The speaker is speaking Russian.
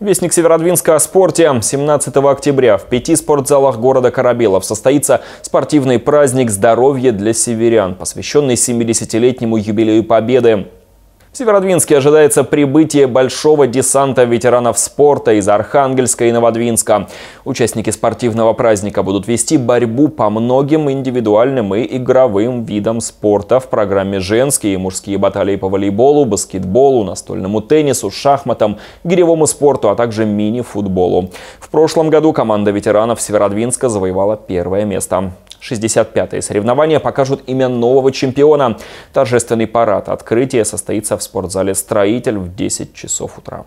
Вестник Северодвинска о спорте. 17 октября в пяти спортзалах города Корабелов состоится спортивный праздник «Здоровье для северян», посвященный 70-летнему юбилею Победы. В Северодвинске ожидается прибытие большого десанта ветеранов спорта из Архангельска и Новодвинска. Участники спортивного праздника будут вести борьбу по многим индивидуальным и игровым видам спорта в программе «Женские и мужские баталии по волейболу, баскетболу, настольному теннису, шахматам, гиревому спорту, а также мини-футболу». В прошлом году команда ветеранов Северодвинска завоевала первое место. 65-е соревнования покажут имя нового чемпиона. Торжественный парад открытия состоится в спортзале «Строитель» в 10 часов утра.